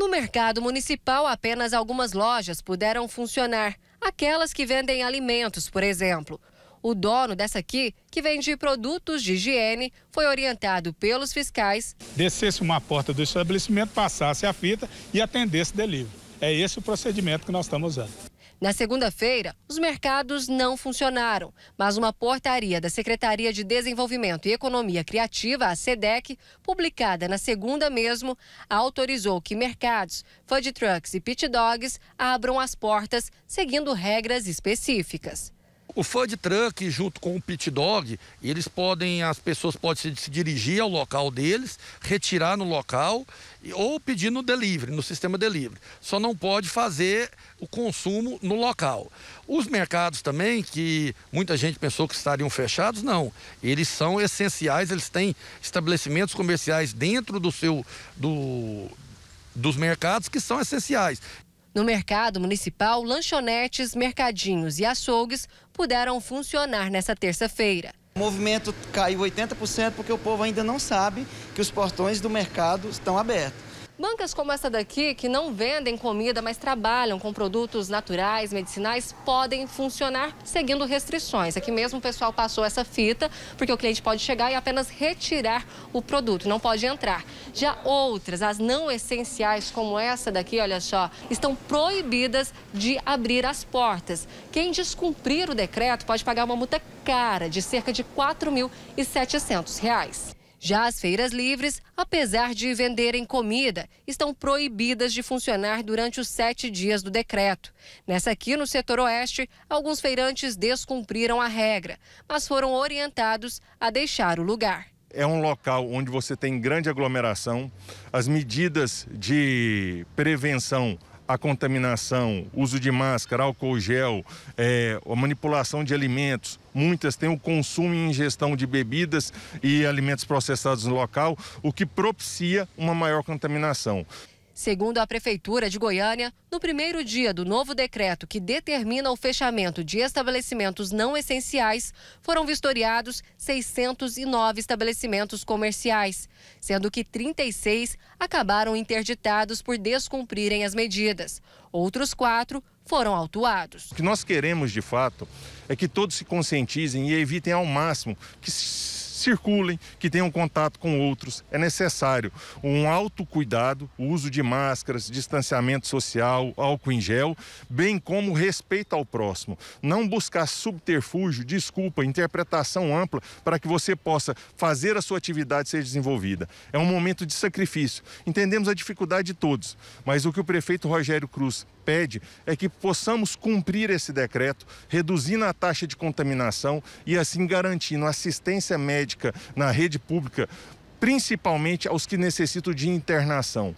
No mercado municipal, apenas algumas lojas puderam funcionar, aquelas que vendem alimentos, por exemplo. O dono dessa aqui, que vende produtos de higiene, foi orientado pelos fiscais. Descesse uma porta do estabelecimento, passasse a fita e atendesse delivery. É esse o procedimento que nós estamos usando. Na segunda-feira, os mercados não funcionaram, mas uma portaria da Secretaria de Desenvolvimento e Economia Criativa, a SEDEC, publicada na segunda mesmo, autorizou que mercados, food trucks e pit dogs abram as portas seguindo regras específicas. O food truck junto com o pit dog, eles podem, as pessoas podem se dirigir ao local deles, retirar no local ou pedir no delivery, no sistema delivery. Só não pode fazer o consumo no local. Os mercados também, que muita gente pensou que estariam fechados, não. Eles são essenciais, eles têm estabelecimentos comerciais dentro do seu do, dos mercados que são essenciais. No mercado municipal, lanchonetes, mercadinhos e açougues puderam funcionar nessa terça-feira. O movimento caiu 80% porque o povo ainda não sabe que os portões do mercado estão abertos. Bancas como essa daqui, que não vendem comida, mas trabalham com produtos naturais, medicinais, podem funcionar seguindo restrições. Aqui mesmo o pessoal passou essa fita, porque o cliente pode chegar e apenas retirar o produto, não pode entrar. Já outras, as não essenciais, como essa daqui, olha só, estão proibidas de abrir as portas. Quem descumprir o decreto pode pagar uma multa cara de cerca de R$ 4.700. Já as feiras livres, apesar de venderem comida, estão proibidas de funcionar durante os sete dias do decreto. Nessa aqui, no setor oeste, alguns feirantes descumpriram a regra, mas foram orientados a deixar o lugar. É um local onde você tem grande aglomeração, as medidas de prevenção a contaminação, uso de máscara, álcool gel, é, a manipulação de alimentos. Muitas têm o consumo e ingestão de bebidas e alimentos processados no local, o que propicia uma maior contaminação. Segundo a Prefeitura de Goiânia, no primeiro dia do novo decreto que determina o fechamento de estabelecimentos não essenciais, foram vistoriados 609 estabelecimentos comerciais, sendo que 36 acabaram interditados por descumprirem as medidas. Outros quatro foram autuados. O que nós queremos, de fato, é que todos se conscientizem e evitem ao máximo que se circulem, que tenham contato com outros. É necessário um autocuidado, o uso de máscaras, distanciamento social, álcool em gel, bem como respeito ao próximo. Não buscar subterfúgio, desculpa, interpretação ampla para que você possa fazer a sua atividade ser desenvolvida. É um momento de sacrifício. Entendemos a dificuldade de todos, mas o que o prefeito Rogério Cruz pede é que possamos cumprir esse decreto, reduzindo a taxa de contaminação e assim garantindo assistência médica na rede pública, principalmente aos que necessitam de internação.